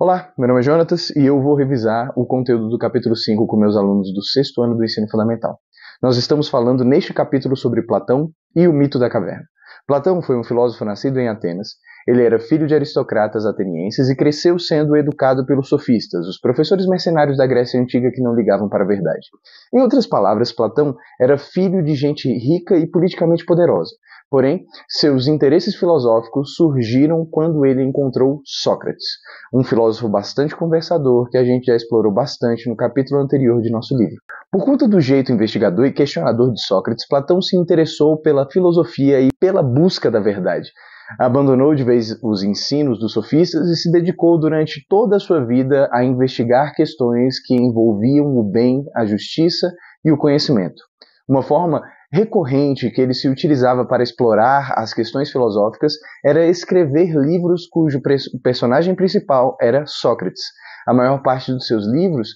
Olá, meu nome é Jonatas e eu vou revisar o conteúdo do capítulo 5 com meus alunos do sexto ano do ensino fundamental. Nós estamos falando neste capítulo sobre Platão e o mito da caverna. Platão foi um filósofo nascido em Atenas. Ele era filho de aristocratas atenienses e cresceu sendo educado pelos sofistas, os professores mercenários da Grécia Antiga que não ligavam para a verdade. Em outras palavras, Platão era filho de gente rica e politicamente poderosa. Porém, seus interesses filosóficos surgiram quando ele encontrou Sócrates, um filósofo bastante conversador que a gente já explorou bastante no capítulo anterior de nosso livro. Por conta do jeito investigador e questionador de Sócrates, Platão se interessou pela filosofia e pela busca da verdade. Abandonou de vez os ensinos dos sofistas e se dedicou durante toda a sua vida a investigar questões que envolviam o bem, a justiça e o conhecimento. Uma forma recorrente que ele se utilizava para explorar as questões filosóficas era escrever livros cujo personagem principal era Sócrates. A maior parte dos seus livros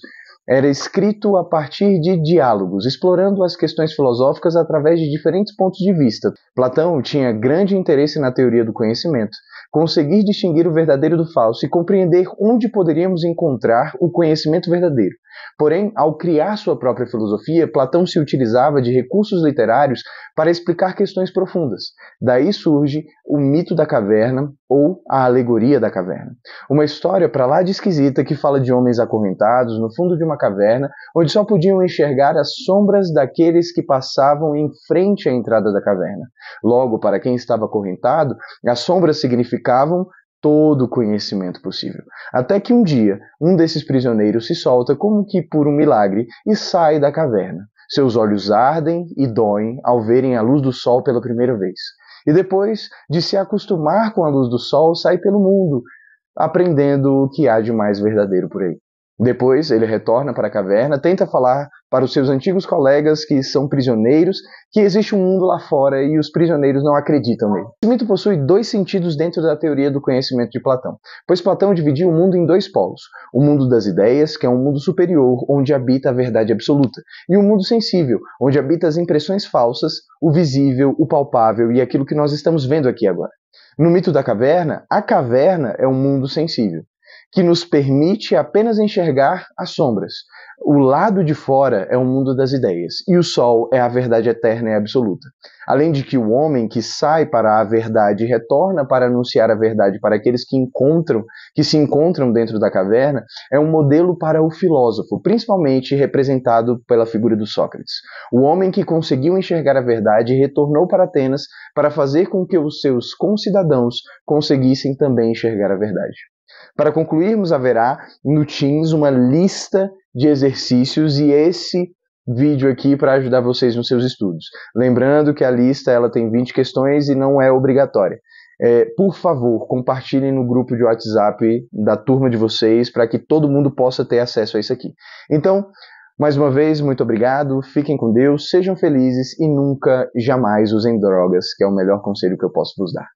era escrito a partir de diálogos, explorando as questões filosóficas através de diferentes pontos de vista. Platão tinha grande interesse na teoria do conhecimento, conseguir distinguir o verdadeiro do falso e compreender onde poderíamos encontrar o conhecimento verdadeiro. Porém, ao criar sua própria filosofia, Platão se utilizava de recursos literários para explicar questões profundas. Daí surge o mito da caverna ou a alegoria da caverna. Uma história para lá de esquisita que fala de homens acorrentados no fundo de uma caverna, onde só podiam enxergar as sombras daqueles que passavam em frente à entrada da caverna. Logo, para quem estava acorrentado, as sombras significavam todo o conhecimento possível. Até que um dia, um desses prisioneiros se solta como que por um milagre e sai da caverna. Seus olhos ardem e doem ao verem a luz do sol pela primeira vez. E depois de se acostumar com a luz do sol, sai pelo mundo, aprendendo o que há de mais verdadeiro por aí. Depois ele retorna para a caverna, tenta falar para os seus antigos colegas que são prisioneiros que existe um mundo lá fora e os prisioneiros não acreditam nele. Esse mito possui dois sentidos dentro da teoria do conhecimento de Platão, pois Platão dividiu o mundo em dois polos: o mundo das ideias, que é um mundo superior onde habita a verdade absoluta, e o mundo sensível, onde habita as impressões falsas, o visível, o palpável e aquilo que nós estamos vendo aqui agora. No mito da caverna, a caverna é um mundo sensível que nos permite apenas enxergar as sombras. O lado de fora é o mundo das ideias, e o sol é a verdade eterna e absoluta. Além de que o homem que sai para a verdade retorna para anunciar a verdade para aqueles que encontram, que se encontram dentro da caverna, é um modelo para o filósofo, principalmente representado pela figura do Sócrates. O homem que conseguiu enxergar a verdade retornou para Atenas para fazer com que os seus concidadãos conseguissem também enxergar a verdade. Para concluirmos, haverá no Teams uma lista de exercícios e esse vídeo aqui para ajudar vocês nos seus estudos. Lembrando que a lista ela tem 20 questões e não é obrigatória. É, por favor, compartilhem no grupo de WhatsApp da turma de vocês para que todo mundo possa ter acesso a isso aqui. Então, mais uma vez, muito obrigado, fiquem com Deus, sejam felizes e nunca, jamais usem drogas, que é o melhor conselho que eu posso vos dar.